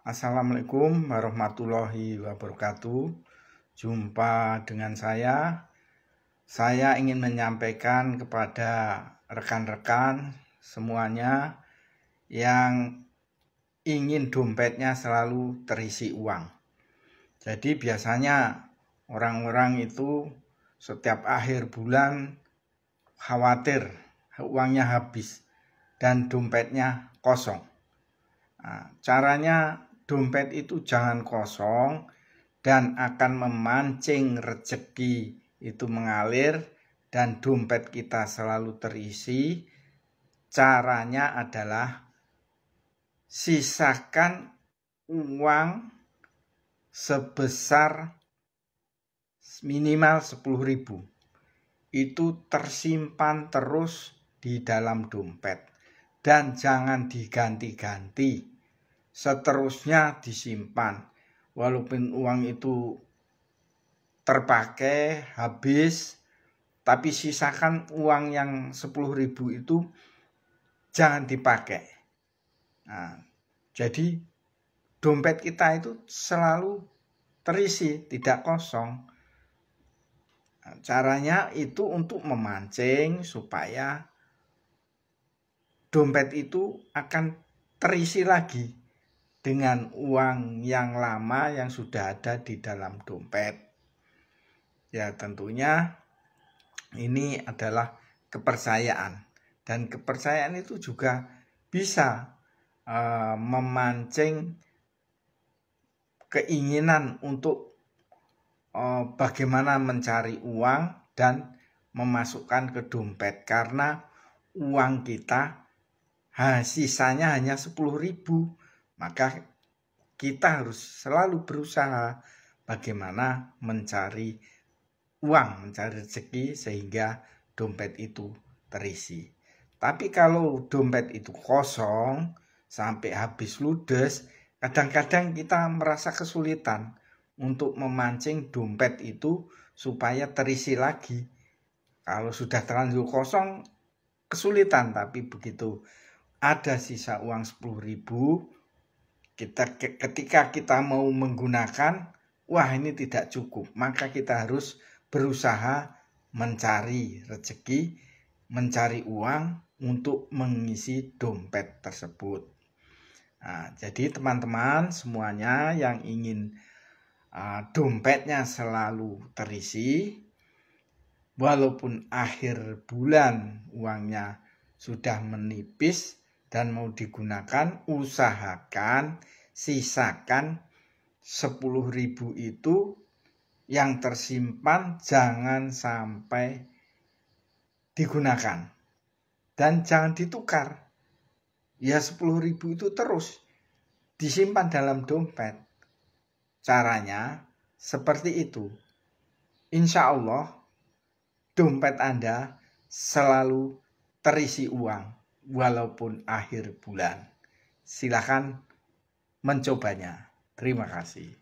Assalamualaikum warahmatullahi wabarakatuh. Jumpa dengan saya. Saya ingin menyampaikan kepada rekan-rekan semuanya yang ingin dompetnya selalu terisi uang. Jadi biasanya orang-orang itu setiap akhir bulan khawatir uangnya habis dan dompetnya kosong. Nah, caranya dompet itu jangan kosong dan akan memancing rezeki itu mengalir dan dompet kita selalu terisi. Caranya adalah sisakan uang sebesar minimal 10.000. Itu tersimpan terus di dalam dompet dan jangan diganti-ganti seterusnya disimpan. Walaupun uang itu terpakai, habis, tapi sisakan uang yang 10.000 itu jangan dipakai. Nah, jadi dompet kita itu selalu terisi, tidak kosong. Nah, caranya itu untuk memancing supaya dompet itu akan terisi lagi dengan uang yang lama yang sudah ada di dalam dompet. Ya, tentunya ini adalah kepercayaan dan kepercayaan itu juga bisa e, memancing keinginan untuk e, bagaimana mencari uang dan memasukkan ke dompet karena uang kita ha, sisanya hanya 10.000 maka kita harus selalu berusaha bagaimana mencari uang, mencari rezeki sehingga dompet itu terisi. Tapi kalau dompet itu kosong sampai habis ludes, kadang-kadang kita merasa kesulitan untuk memancing dompet itu supaya terisi lagi. Kalau sudah terlanjur kosong, kesulitan. Tapi begitu ada sisa uang 10 ribu, kita ketika kita mau menggunakan wah ini tidak cukup maka kita harus berusaha mencari rezeki mencari uang untuk mengisi dompet tersebut nah, jadi teman-teman semuanya yang ingin uh, dompetnya selalu terisi walaupun akhir bulan uangnya sudah menipis dan mau digunakan usahakan sisakan 10.000 itu yang tersimpan jangan sampai digunakan dan jangan ditukar. Ya 10.000 itu terus disimpan dalam dompet. Caranya seperti itu. Insya Allah dompet Anda selalu terisi uang walaupun akhir bulan. Silakan mencobanya. Terima kasih.